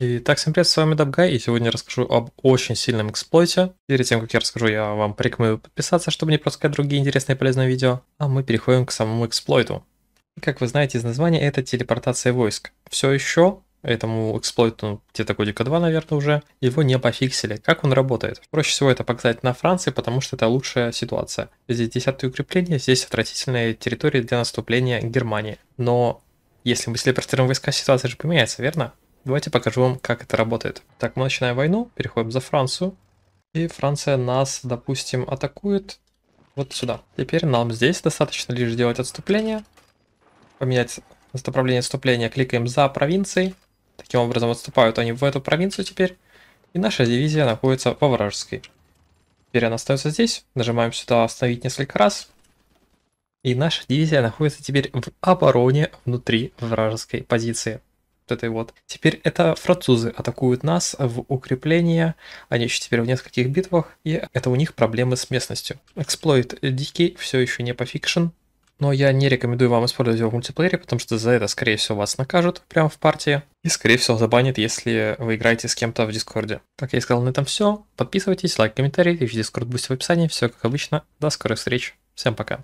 Итак, всем привет, с вами Дабгай, и сегодня я расскажу об очень сильном эксплойте. Перед тем, как я расскажу, я вам порекомендую подписаться, чтобы не пропускать другие интересные и полезные видео. А мы переходим к самому эксплойту. И, как вы знаете из названия, это телепортация войск. Все еще этому эксплойту ну, где-то годика два, наверное, уже, его не пофиксили. Как он работает? Проще всего это показать на Франции, потому что это лучшая ситуация. Здесь десятое укрепление, здесь отвратительные территории для наступления Германии. Но если мы телепортируем войска, ситуация же поменяется, верно? Давайте покажу вам, как это работает. Так, мы начинаем войну, переходим за Францию. И Франция нас, допустим, атакует вот сюда. Теперь нам здесь достаточно лишь сделать отступление. Поменять направление отступления. Кликаем за провинцией. Таким образом отступают они в эту провинцию теперь. И наша дивизия находится во вражеской. Теперь она остается здесь. Нажимаем сюда остановить несколько раз. И наша дивизия находится теперь в обороне внутри вражеской позиции вот этой вот. Теперь это французы атакуют нас в укрепление, они еще теперь в нескольких битвах, и это у них проблемы с местностью. Эксплойт дикий, все еще не пофикшен, но я не рекомендую вам использовать его в мультиплеере, потому что за это, скорее всего, вас накажут прямо в партии. И, скорее всего, забанят, если вы играете с кем-то в Дискорде. Как я и сказал, на этом все. Подписывайтесь, лайк, комментарий, и в Дискорд будет в описании. Все как обычно. До скорых встреч. Всем пока.